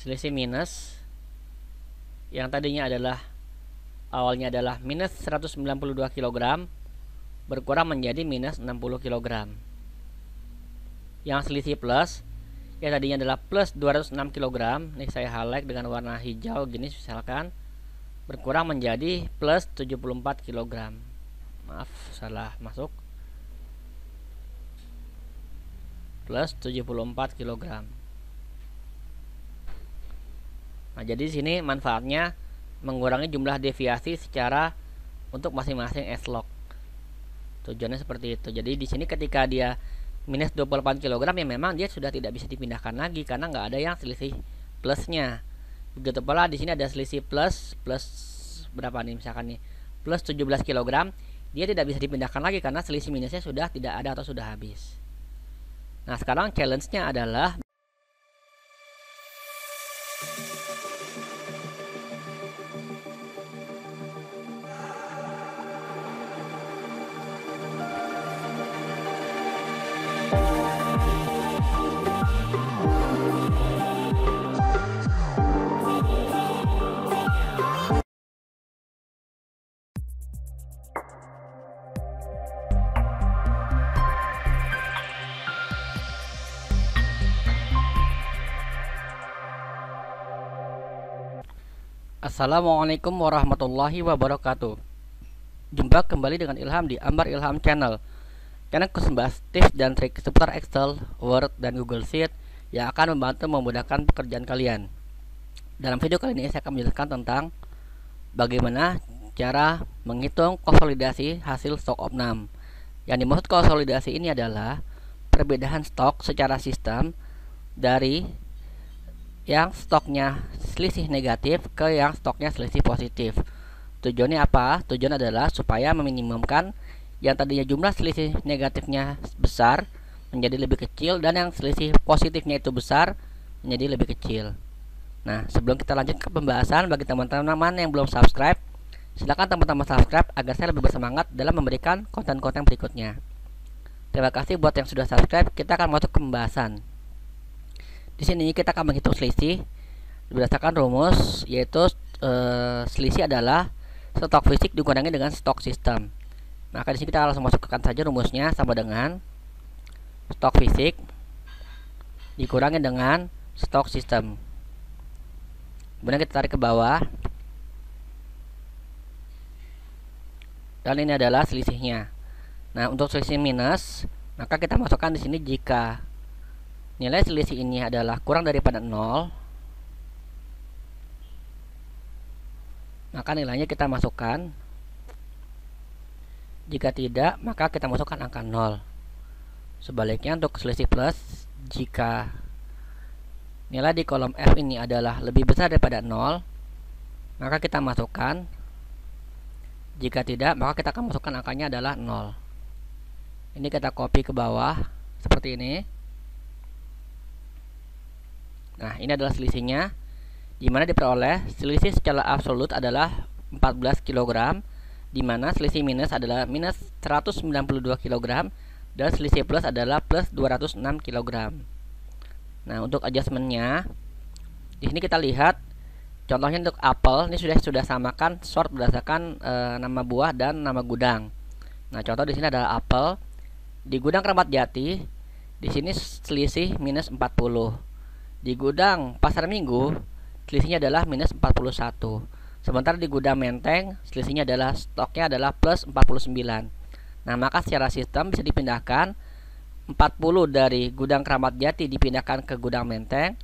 selisih minus yang tadinya adalah awalnya adalah minus 192 kg berkurang menjadi minus 60 kg yang selisih plus yang tadinya adalah plus 206 kg ini saya highlight dengan warna hijau gini misalkan berkurang menjadi plus 74 kg maaf salah masuk plus 74 kg Nah, jadi di sini manfaatnya mengurangi jumlah deviasi secara untuk masing-masing S-log. Tujuannya seperti itu. Jadi di sini ketika dia minus 28 kg ya memang dia sudah tidak bisa dipindahkan lagi karena nggak ada yang selisih plusnya. Begitu pula di sini ada selisih plus plus berapa nih misalkan nih plus 17 kg dia tidak bisa dipindahkan lagi karena selisih minusnya sudah tidak ada atau sudah habis. Nah sekarang challenge-nya adalah Assalamualaikum warahmatullahi wabarakatuh Jumpa kembali dengan Ilham di Ambar Ilham Channel Karena khusus membahas tips dan trik seputar Excel, Word, dan Google Sheet Yang akan membantu memudahkan pekerjaan kalian Dalam video kali ini saya akan menjelaskan tentang Bagaimana cara menghitung konsolidasi hasil stok opnam Yang dimaksud konsolidasi ini adalah Perbedaan stok secara sistem dari yang stoknya selisih negatif ke yang stoknya selisih positif. Tujuannya apa? Tujuan adalah supaya meminimumkan yang tadinya jumlah selisih negatifnya besar menjadi lebih kecil dan yang selisih positifnya itu besar menjadi lebih kecil. Nah, sebelum kita lanjut ke pembahasan bagi teman-teman yang belum subscribe, silakan teman-teman subscribe agar saya lebih bersemangat dalam memberikan konten-konten berikutnya. Terima kasih buat yang sudah subscribe. Kita akan masuk ke pembahasan. Di sini kita akan menghitung selisih berdasarkan rumus yaitu e, selisih adalah stok fisik dikurangi dengan stok sistem maka di sini kita langsung masukkan saja rumusnya sama dengan stok fisik dikurangi dengan stok sistem kemudian kita tarik ke bawah dan ini adalah selisihnya. Nah, untuk selisih minus, maka kita masukkan di sini jika nilai selisih ini adalah kurang daripada 0, maka nilainya kita masukkan jika tidak maka kita masukkan angka 0 sebaliknya untuk selisih plus jika nilai di kolom F ini adalah lebih besar daripada 0 maka kita masukkan jika tidak maka kita akan masukkan angkanya adalah 0 ini kita copy ke bawah seperti ini nah ini adalah selisihnya di mana diperoleh selisih secara absolut adalah 14 kg, di mana selisih minus adalah minus 192 kg dan selisih plus adalah plus 206 kg. Nah, untuk adjustmentnya di sini kita lihat contohnya untuk apel ini sudah sudah samakan sort berdasarkan e, nama buah dan nama gudang. Nah, contoh di sini adalah apel di gudang Keramat Jati di sini selisih minus 40. Di gudang Pasar Minggu selisihnya adalah minus 41 sementara di gudang menteng selisihnya adalah stoknya adalah plus 49 nah maka secara sistem bisa dipindahkan 40 dari gudang keramat jati dipindahkan ke gudang menteng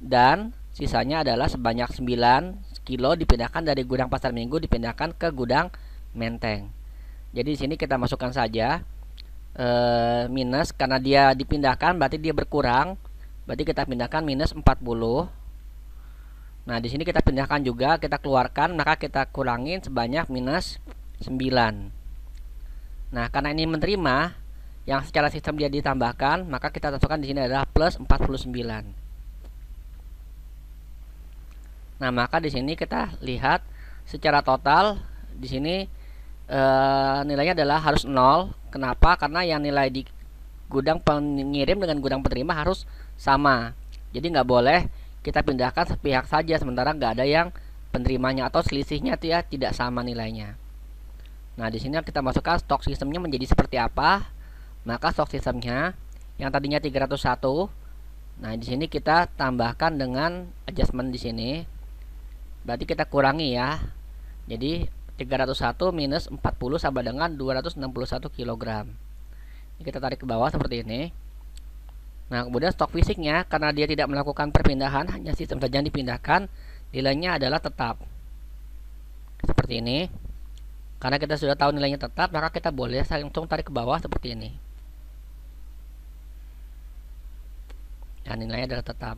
dan sisanya adalah sebanyak 9 kilo dipindahkan dari gudang pasar minggu dipindahkan ke gudang menteng jadi di sini kita masukkan saja e, minus karena dia dipindahkan berarti dia berkurang berarti kita pindahkan minus 40 Nah, di sini kita pindahkan juga, kita keluarkan, maka kita kurangin sebanyak minus 9. Nah, karena ini menerima yang secara sistem dia ditambahkan, maka kita tentukan di sini adalah plus 49. Nah, maka di sini kita lihat secara total di sini e, nilainya adalah harus 0. Kenapa? Karena yang nilai di gudang pengirim dengan gudang penerima harus sama. Jadi nggak boleh kita pindahkan sepihak saja sementara nggak ada yang penerimanya atau selisihnya ya tidak sama nilainya. Nah, di sini kita masukkan stok sistemnya menjadi seperti apa? Maka stok sistemnya yang tadinya 301 Nah, di sini kita tambahkan dengan adjustment di sini. Berarti kita kurangi ya. Jadi 301 minus 40 sama dengan 261 kg. Ini kita tarik ke bawah seperti ini. Nah, kemudian stok fisiknya karena dia tidak melakukan perpindahan, hanya sistem saja yang dipindahkan, nilainya adalah tetap. Seperti ini. Karena kita sudah tahu nilainya tetap, maka kita boleh langsung tarik ke bawah seperti ini. Nah, nilainya adalah tetap.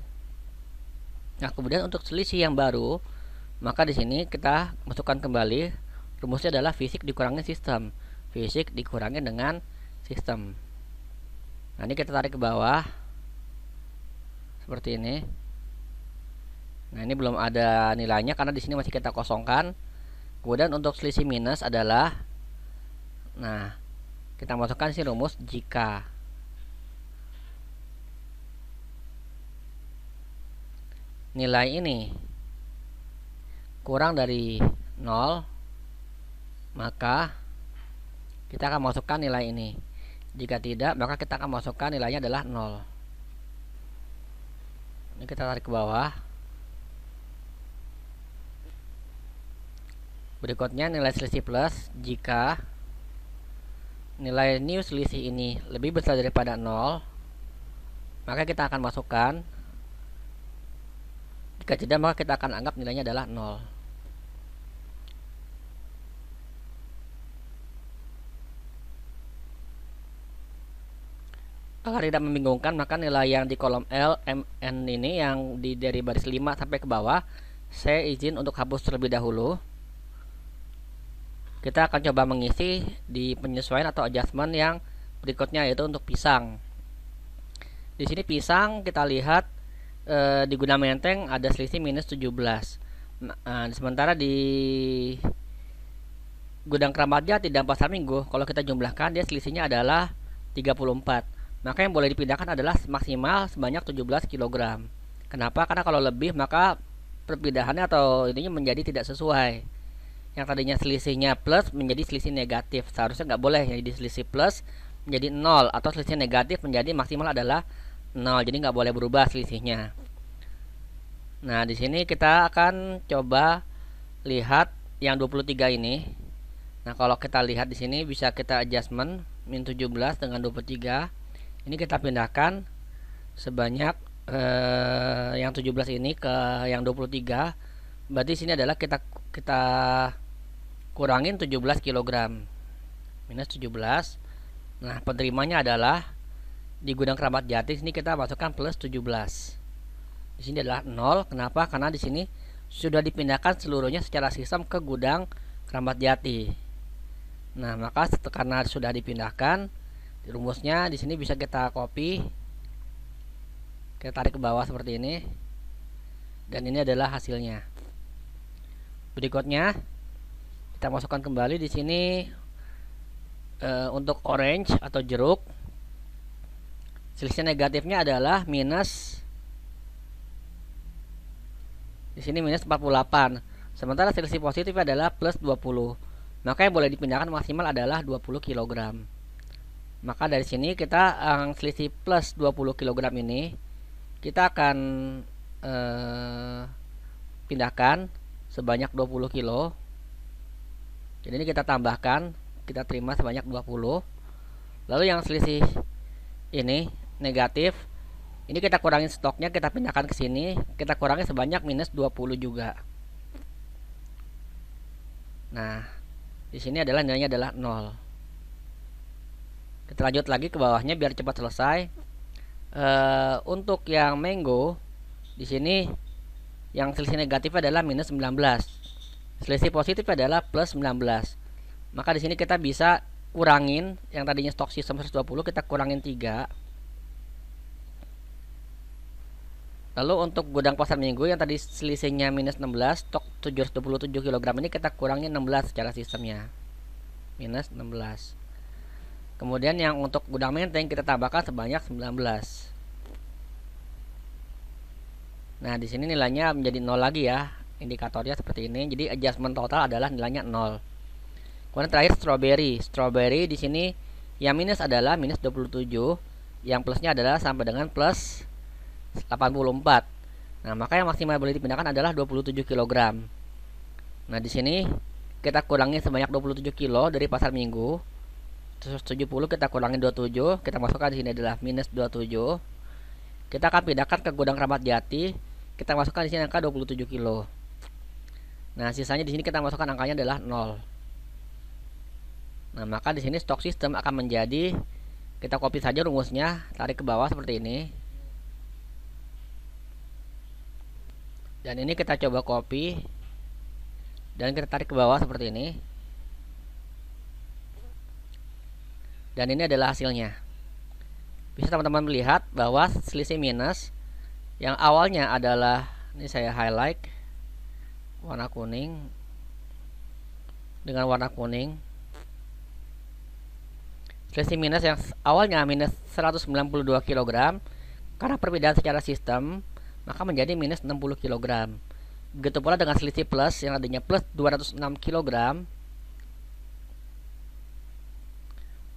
Nah, kemudian untuk selisih yang baru, maka di sini kita masukkan kembali rumusnya adalah fisik dikurangi sistem. Fisik dikurangi dengan sistem nah ini kita tarik ke bawah seperti ini nah ini belum ada nilainya karena di sini masih kita kosongkan kemudian untuk selisih minus adalah nah kita masukkan si rumus jika nilai ini kurang dari 0 maka kita akan masukkan nilai ini jika tidak, maka kita akan masukkan nilainya adalah 0. Ini kita tarik ke bawah. Berikutnya nilai selisih plus jika nilai new selisih ini lebih besar daripada 0, maka kita akan masukkan. Jika tidak, maka kita akan anggap nilainya adalah 0. Kalau tidak membingungkan, maka nilai yang di kolom L, M, N ini yang di dari baris 5 sampai ke bawah, saya izin untuk hapus terlebih dahulu. Kita akan coba mengisi di penyesuaian atau adjustment yang berikutnya yaitu untuk pisang. Di sini pisang kita lihat e, di guna menteng ada selisih minus 17. Nah, eh, sementara di gudang keramatnya tidak pasar minggu kalau kita jumlahkan dia selisihnya adalah 34 maka yang boleh dipindahkan adalah maksimal sebanyak 17 kg. Kenapa? Karena kalau lebih maka perpindahannya atau ininya menjadi tidak sesuai. Yang tadinya selisihnya plus menjadi selisih negatif. Seharusnya nggak boleh jadi selisih plus menjadi nol atau selisih negatif menjadi maksimal adalah nol. Jadi nggak boleh berubah selisihnya. Nah, di sini kita akan coba lihat yang 23 ini. Nah, kalau kita lihat di sini bisa kita adjustment min 17 dengan 23 ini kita pindahkan sebanyak eh, yang 17 ini ke yang 23 berarti sini adalah kita kita kurangin 17 kg minus 17 nah penerimanya adalah di gudang keramat jati sini kita masukkan plus 17 di sini adalah 0 kenapa karena di sini sudah dipindahkan seluruhnya secara sistem ke gudang keramat jati nah maka karena sudah dipindahkan rumusnya di sini bisa kita copy kita tarik ke bawah seperti ini dan ini adalah hasilnya berikutnya kita masukkan kembali di sini e, untuk orange atau jeruk selisih negatifnya adalah minus di sini minus 48 sementara selisih positif adalah plus 20 maka yang boleh dipindahkan maksimal adalah 20 kg maka dari sini kita yang eh, selisih plus 20 kg ini kita akan eh, pindahkan sebanyak 20 kilo. Jadi ini kita tambahkan, kita terima sebanyak 20. Lalu yang selisih ini negatif ini kita kurangin stoknya kita pindahkan ke sini kita kurangi sebanyak minus 20 juga nah di sini adalah nilainya adalah 0 kita lanjut lagi ke bawahnya biar cepat selesai uh, untuk yang mango di sini yang selisih negatif adalah minus 19 selisih positif adalah plus 19 maka di sini kita bisa kurangin yang tadinya stok sistem 120 kita kurangin 3 lalu untuk gudang pasar minggu yang tadi selisihnya minus 16 stok 727 kg ini kita kurangin 16 secara sistemnya minus 16 Kemudian yang untuk gudang menteng kita tambahkan sebanyak 19. Nah, di sini nilainya menjadi 0 lagi ya. Indikatornya seperti ini. Jadi adjustment total adalah nilainya 0. Kemudian terakhir strawberry. Strawberry di sini yang minus adalah minus 27, yang plusnya adalah sampai dengan plus 84. Nah, maka yang maksimal boleh dipindahkan adalah 27 kg. Nah, di sini kita kurangi sebanyak 27 kg dari pasar minggu 70 kita kurangi 27 kita masukkan di sini adalah minus 27 kita akan pindahkan ke gudang ramat Jati kita masukkan di sini angka 27 kilo nah sisanya di sini kita masukkan angkanya adalah 0 nah maka di sini stok sistem akan menjadi kita copy saja rumusnya tarik ke bawah seperti ini dan ini kita coba copy dan kita tarik ke bawah seperti ini dan ini adalah hasilnya bisa teman-teman melihat bahwa selisih minus yang awalnya adalah ini saya highlight warna kuning dengan warna kuning selisih minus yang awalnya minus 192 kg karena perbedaan secara sistem maka menjadi minus 60 kg begitu pula dengan selisih plus yang adanya plus 206 kg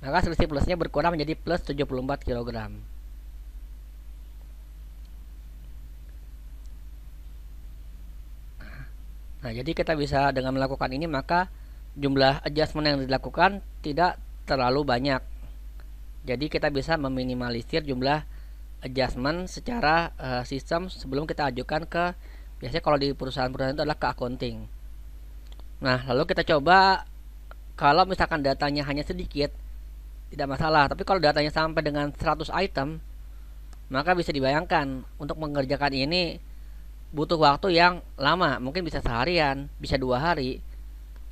maka selisih plusnya berkurang menjadi plus 74 kg. Nah, jadi kita bisa dengan melakukan ini maka jumlah adjustment yang dilakukan tidak terlalu banyak. Jadi kita bisa meminimalisir jumlah adjustment secara uh, sistem sebelum kita ajukan ke biasanya kalau di perusahaan-perusahaan itu adalah ke accounting. Nah, lalu kita coba kalau misalkan datanya hanya sedikit, tidak masalah tapi kalau datanya sampai dengan 100 item maka bisa dibayangkan untuk mengerjakan ini butuh waktu yang lama mungkin bisa seharian bisa dua hari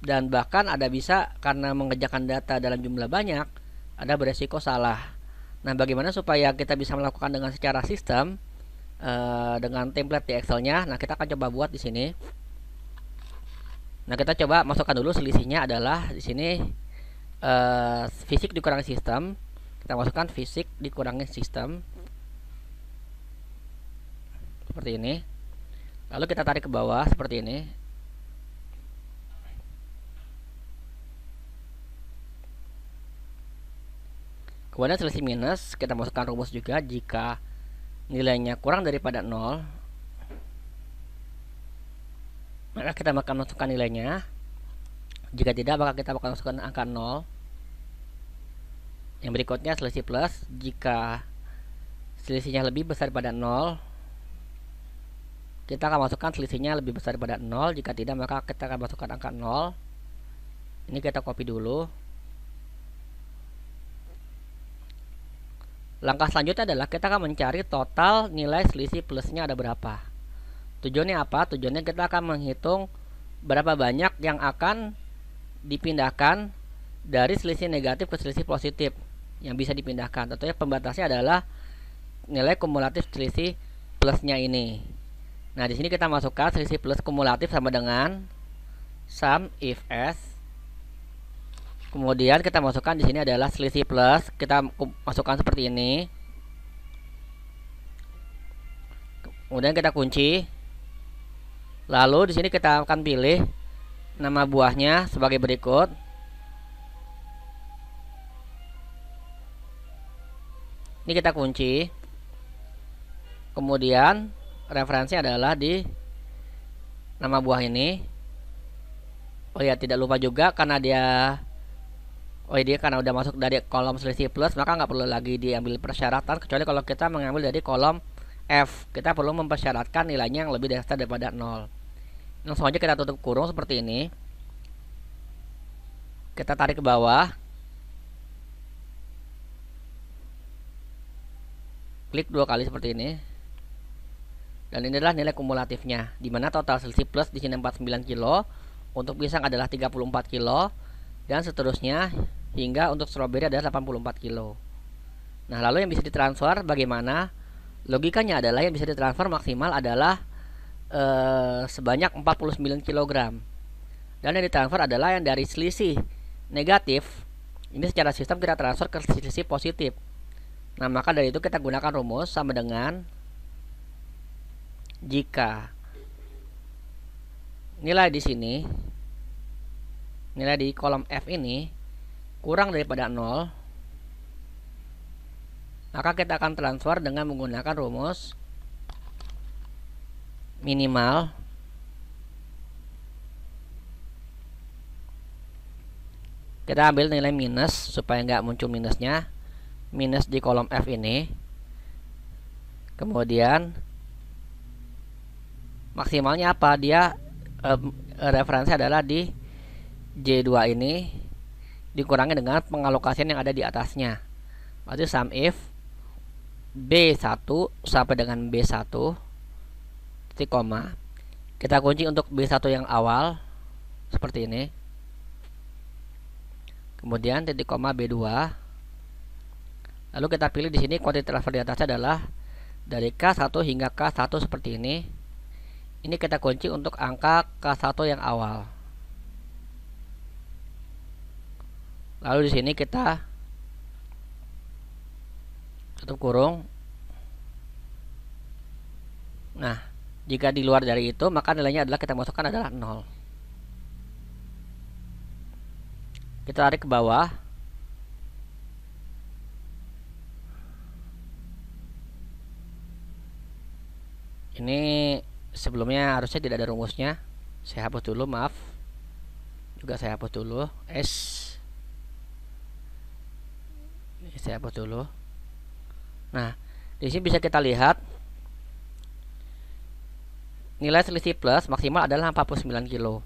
dan bahkan ada bisa karena mengerjakan data dalam jumlah banyak ada beresiko salah nah bagaimana supaya kita bisa melakukan dengan secara sistem eh, dengan template di Excelnya nah kita akan coba buat di sini nah kita coba masukkan dulu selisihnya adalah di sini uh, fisik dikurangi sistem kita masukkan fisik dikurangi sistem seperti ini lalu kita tarik ke bawah seperti ini kemudian selisih minus kita masukkan rumus juga jika nilainya kurang daripada 0 maka kita akan masukkan nilainya jika tidak, maka kita akan masukkan angka 0. Yang berikutnya selisih plus. Jika selisihnya lebih besar pada 0, kita akan masukkan selisihnya lebih besar pada 0. Jika tidak, maka kita akan masukkan angka 0. Ini kita copy dulu. Langkah selanjutnya adalah kita akan mencari total nilai selisih plusnya ada berapa. Tujuannya apa? Tujuannya kita akan menghitung berapa banyak yang akan dipindahkan dari selisih negatif ke selisih positif yang bisa dipindahkan. Tentunya pembatasnya adalah nilai kumulatif selisih plusnya ini. Nah, di sini kita masukkan selisih plus kumulatif sama dengan sum if s. Kemudian kita masukkan di sini adalah selisih plus, kita masukkan seperti ini. Kemudian kita kunci. Lalu di sini kita akan pilih nama buahnya sebagai berikut ini kita kunci kemudian referensi adalah di nama buah ini oh ya tidak lupa juga karena dia oh ya, dia karena udah masuk dari kolom selisih plus maka nggak perlu lagi diambil persyaratan kecuali kalau kita mengambil dari kolom F kita perlu mempersyaratkan nilainya yang lebih besar daripada 0 langsung aja kita tutup kurung seperti ini kita tarik ke bawah klik dua kali seperti ini dan inilah nilai kumulatifnya dimana total selisih plus di sini 49 kilo untuk pisang adalah 34 kilo dan seterusnya hingga untuk stroberi adalah 84 kilo nah lalu yang bisa ditransfer bagaimana logikanya adalah yang bisa ditransfer maksimal adalah Eh, sebanyak 49 kg. Dan yang ditransfer adalah yang dari selisih negatif. Ini secara sistem kita transfer ke selisih positif. Nah, maka dari itu kita gunakan rumus sama dengan jika nilai di sini nilai di kolom F ini kurang daripada 0 maka kita akan transfer dengan menggunakan rumus minimal kita ambil nilai minus supaya nggak muncul minusnya minus di kolom F ini kemudian maksimalnya apa dia um, referensi adalah di J2 ini dikurangi dengan pengalokasian yang ada di atasnya berarti sum if B1 sampai dengan B1 pasti koma kita kunci untuk B1 yang awal seperti ini kemudian titik koma B2 lalu kita pilih di sini kode transfer di atasnya adalah dari K1 hingga K1 seperti ini ini kita kunci untuk angka K1 yang awal lalu di sini kita tutup kurung nah jika di luar dari itu, maka nilainya adalah kita masukkan adalah 0. Kita tarik ke bawah. Ini sebelumnya harusnya tidak ada rumusnya. Saya hapus dulu, maaf. Juga saya hapus dulu. S. Ini saya hapus dulu. Nah, di sini bisa kita lihat Nilai selisih plus maksimal adalah 49 kilo.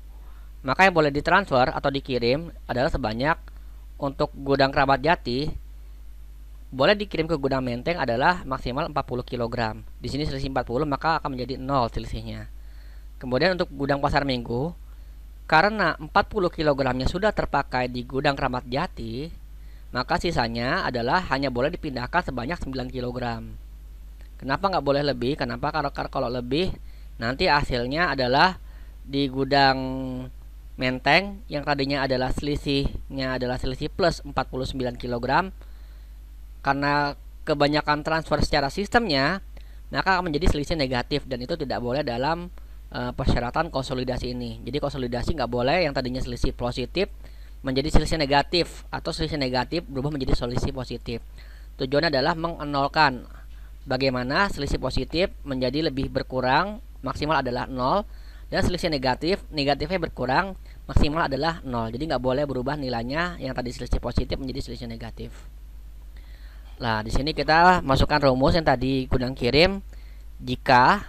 Maka yang boleh ditransfer atau dikirim adalah sebanyak untuk gudang kerabat jati boleh dikirim ke gudang menteng adalah maksimal 40 kg. Di sini selisih 40 maka akan menjadi 0 selisihnya. Kemudian untuk gudang pasar minggu karena 40 kg-nya sudah terpakai di gudang kerabat jati, maka sisanya adalah hanya boleh dipindahkan sebanyak 9 kg. Kenapa nggak boleh lebih? Kenapa? Karena kalau lebih nanti hasilnya adalah di gudang Menteng yang tadinya adalah selisihnya adalah selisih plus 49 kg karena kebanyakan transfer secara sistemnya maka akan menjadi selisih negatif dan itu tidak boleh dalam uh, persyaratan konsolidasi ini jadi konsolidasi nggak boleh yang tadinya selisih positif menjadi selisih negatif atau selisih negatif berubah menjadi selisih positif tujuannya adalah mengenolkan bagaimana selisih positif menjadi lebih berkurang maksimal adalah 0 dan selisih negatif negatifnya berkurang maksimal adalah 0 jadi nggak boleh berubah nilainya yang tadi selisih positif menjadi selisih negatif Nah di sini kita masukkan rumus yang tadi gudang kirim jika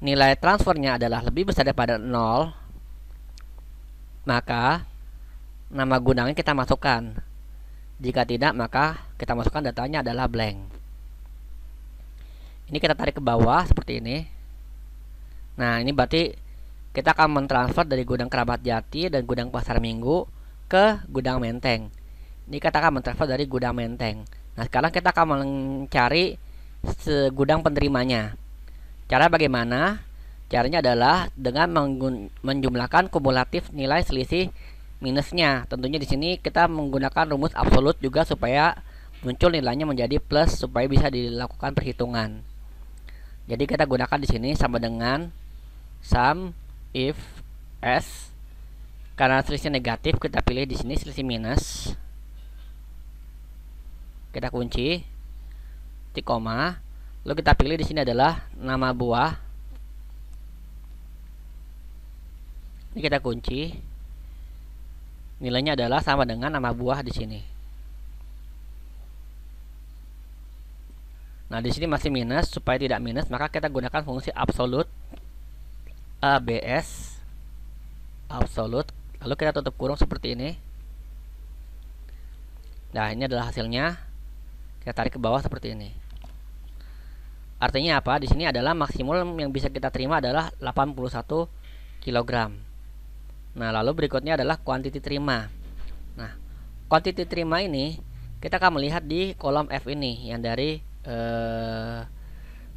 nilai transfernya adalah lebih besar daripada 0 maka nama gudangnya kita masukkan jika tidak maka kita masukkan datanya adalah blank ini kita tarik ke bawah seperti ini Nah ini berarti kita akan mentransfer dari gudang kerabat jati dan gudang pasar minggu ke gudang menteng ini kita akan mentransfer dari gudang menteng nah sekarang kita akan mencari gudang penerimanya cara bagaimana caranya adalah dengan menjumlahkan kumulatif nilai selisih minusnya tentunya di sini kita menggunakan rumus absolut juga supaya muncul nilainya menjadi plus supaya bisa dilakukan perhitungan jadi kita gunakan di sini sama dengan sum if s karena selisih negatif kita pilih di sini selisih minus kita kunci titik koma lalu kita pilih di sini adalah nama buah ini kita kunci nilainya adalah sama dengan nama buah di sini nah di sini masih minus supaya tidak minus maka kita gunakan fungsi absolute ABS absolut lalu kita tutup kurung seperti ini nah ini adalah hasilnya kita tarik ke bawah seperti ini artinya apa di sini adalah maksimum yang bisa kita terima adalah 81 kg nah lalu berikutnya adalah kuantiti terima nah kuantiti terima ini kita akan melihat di kolom F ini yang dari eh,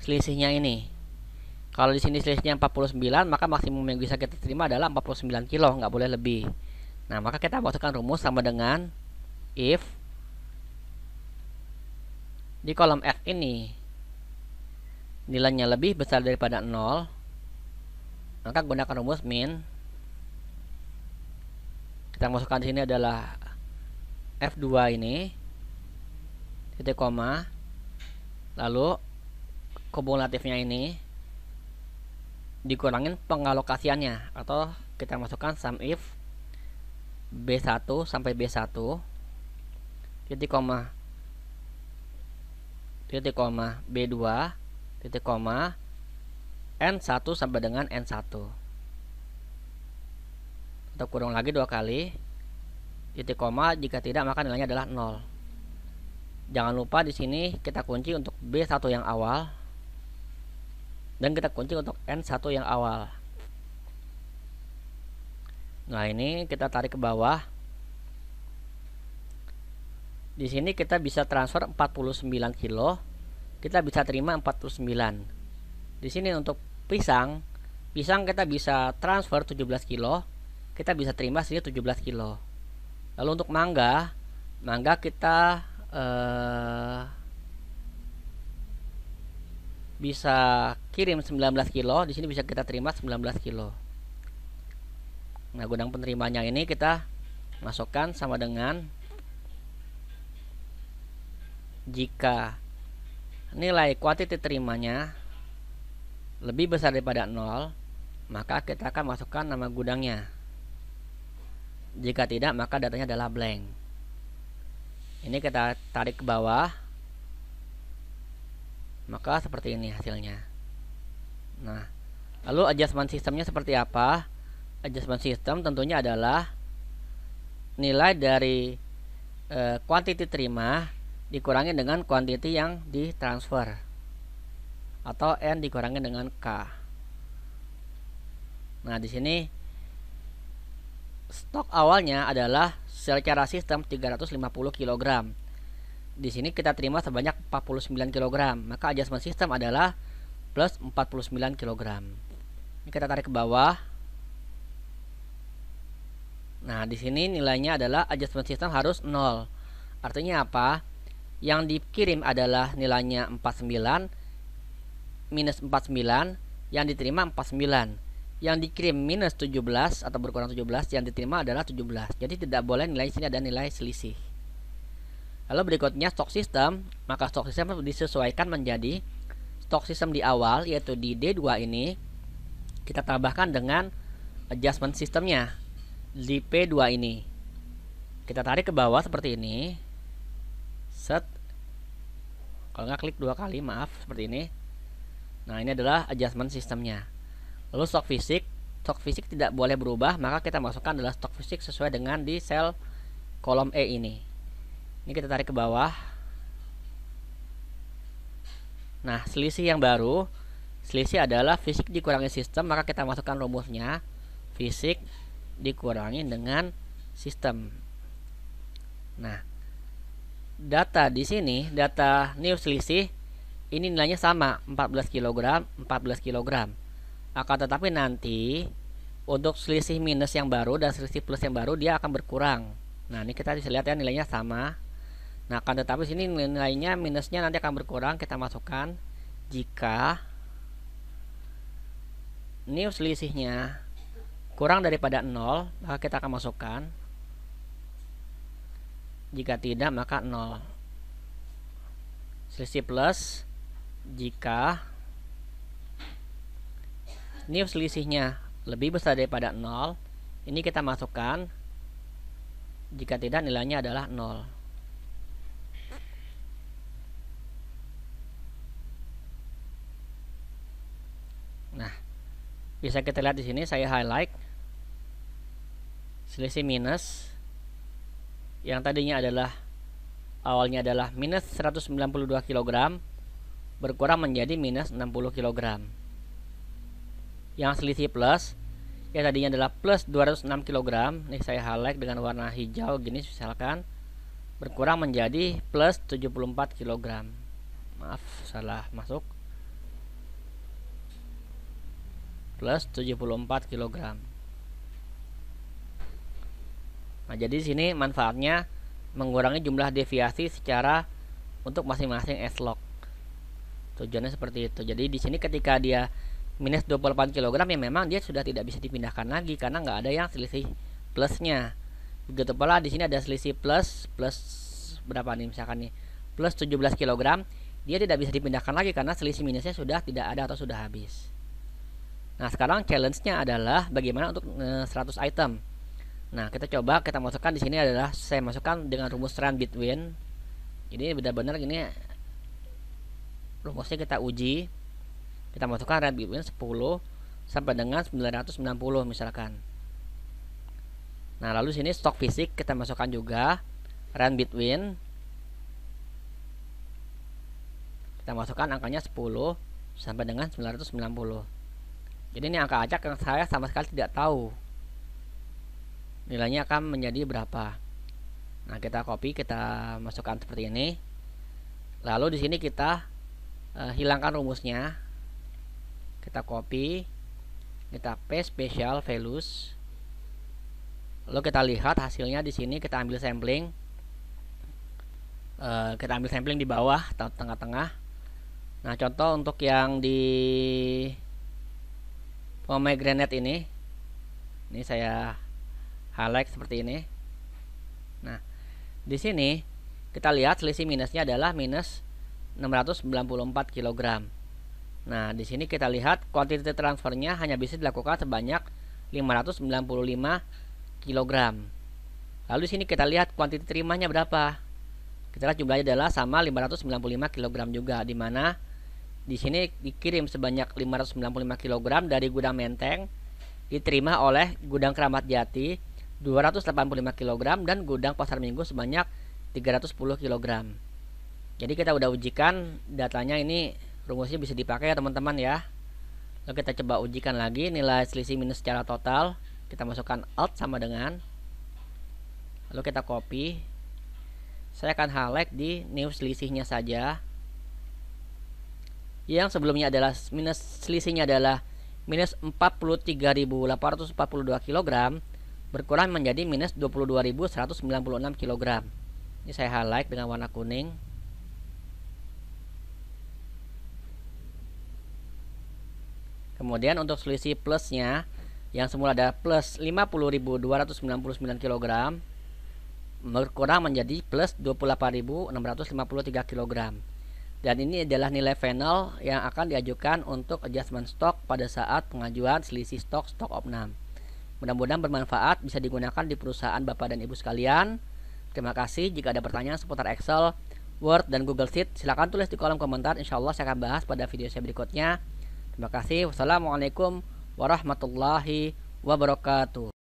selisihnya ini kalau di sini selisihnya 49, maka maksimum yang bisa kita terima adalah 49 kilo, nggak boleh lebih. Nah, maka kita masukkan rumus sama dengan if di kolom F ini nilainya lebih besar daripada 0, maka gunakan rumus min. Kita masukkan di sini adalah F2 ini titik koma lalu kumulatifnya ini dikurangin pengalokasiannya atau kita masukkan sum if B1 sampai B1 titik koma titik koma B2 titik koma N1 sampai dengan N1 atau kurung lagi dua kali titik koma jika tidak maka nilainya adalah 0 jangan lupa di sini kita kunci untuk B1 yang awal dan kita kunci untuk N1 yang awal nah ini kita tarik ke bawah di sini kita bisa transfer 49 kilo kita bisa terima 49 di sini untuk pisang pisang kita bisa transfer 17 kilo kita bisa terima sini 17 kilo lalu untuk mangga mangga kita eh, bisa kirim 19 kilo di sini bisa kita terima 19 kilo nah gudang penerimanya ini kita masukkan sama dengan jika nilai kuantiti terimanya lebih besar daripada nol, maka kita akan masukkan nama gudangnya jika tidak maka datanya adalah blank ini kita tarik ke bawah maka seperti ini hasilnya nah lalu adjustment sistemnya seperti apa adjustment system tentunya adalah nilai dari e, eh, quantity terima dikurangi dengan quantity yang ditransfer atau n dikurangi dengan k nah di sini stok awalnya adalah secara sistem 350 kg di sini kita terima sebanyak 49 kg maka adjustment system adalah plus 49 kg ini kita tarik ke bawah nah di sini nilainya adalah adjustment system harus 0 artinya apa yang dikirim adalah nilainya 49 minus 49 yang diterima 49 yang dikirim minus 17 atau berkurang 17 yang diterima adalah 17 jadi tidak boleh nilai sini ada nilai selisih Lalu berikutnya stok sistem, maka stock system disesuaikan menjadi stok sistem di awal yaitu di D2 ini kita tambahkan dengan adjustment sistemnya di P2 ini. Kita tarik ke bawah seperti ini. Set. Kalau nggak klik dua kali, maaf seperti ini. Nah, ini adalah adjustment sistemnya. Lalu stok fisik, stok fisik tidak boleh berubah, maka kita masukkan adalah stok fisik sesuai dengan di sel kolom E ini ini kita tarik ke bawah nah selisih yang baru selisih adalah fisik dikurangi sistem maka kita masukkan rumusnya fisik dikurangi dengan sistem nah data di sini data new selisih ini nilainya sama 14 kg 14 kg akan tetapi nanti untuk selisih minus yang baru dan selisih plus yang baru dia akan berkurang nah ini kita bisa lihat ya nilainya sama Nah, akan tetapi sini nilainya minusnya nanti akan berkurang kita masukkan jika new selisihnya kurang daripada 0, maka kita akan masukkan jika tidak maka 0. Selisih plus jika new selisihnya lebih besar daripada 0, ini kita masukkan jika tidak nilainya adalah 0. bisa kita lihat di sini saya highlight selisih minus yang tadinya adalah awalnya adalah minus 192 kg berkurang menjadi minus 60 kg yang selisih plus yang tadinya adalah plus 206 kg nih saya highlight dengan warna hijau gini misalkan berkurang menjadi plus 74 kg maaf salah masuk plus 74 kg. Nah, jadi di sini manfaatnya mengurangi jumlah deviasi secara untuk masing-masing S-log. Tujuannya seperti itu. Jadi di sini ketika dia minus 28 kg ya memang dia sudah tidak bisa dipindahkan lagi karena nggak ada yang selisih plusnya. Begitu pula di sini ada selisih plus plus berapa nih misalkan nih plus 17 kg dia tidak bisa dipindahkan lagi karena selisih minusnya sudah tidak ada atau sudah habis. Nah, sekarang challenge-nya adalah bagaimana untuk 100 eh, item. Nah, kita coba kita masukkan di sini adalah saya masukkan dengan rumus trend between. Jadi benar-benar ini rumusnya kita uji. Kita masukkan trend between 10 sampai dengan 990 misalkan. Nah, lalu sini stok fisik kita masukkan juga run between kita masukkan angkanya 10 sampai dengan 990 jadi ini angka acak yang saya sama sekali tidak tahu nilainya akan menjadi berapa. Nah, kita copy, kita masukkan seperti ini. Lalu di sini kita e, hilangkan rumusnya. Kita copy, kita paste special values. Lalu kita lihat hasilnya di sini kita ambil sampling. E, kita ambil sampling di bawah atau tengah-tengah. Nah, contoh untuk yang di pomegranate oh, ini ini saya highlight seperti ini nah di sini kita lihat selisih minusnya adalah minus 694 kg nah di sini kita lihat kuantiti transfernya hanya bisa dilakukan sebanyak 595 kg lalu di sini kita lihat kuantiti terimanya berapa kita lihat jumlahnya adalah sama 595 kg juga di mana di sini dikirim sebanyak 595 kg dari gudang Menteng diterima oleh gudang Keramat Jati 285 kg dan gudang Pasar Minggu sebanyak 310 kg. Jadi kita udah ujikan datanya ini rumusnya bisa dipakai ya teman-teman ya. Lalu kita coba ujikan lagi nilai selisih minus secara total. Kita masukkan alt sama dengan lalu kita copy. Saya akan highlight di new selisihnya saja yang sebelumnya adalah minus selisihnya adalah minus 43.842 kg berkurang menjadi minus 22.196 kg. Ini saya highlight dengan warna kuning. Kemudian untuk selisih plusnya yang semula ada plus 50.299 kg berkurang menjadi plus 28.653 kg dan ini adalah nilai final yang akan diajukan untuk adjustment stock pada saat pengajuan selisih stok stok opnam. Mudah-mudahan bermanfaat bisa digunakan di perusahaan Bapak dan Ibu sekalian. Terima kasih jika ada pertanyaan seputar Excel, Word, dan Google Sheet silahkan tulis di kolom komentar Insya Allah saya akan bahas pada video saya berikutnya. Terima kasih. Wassalamualaikum warahmatullahi wabarakatuh.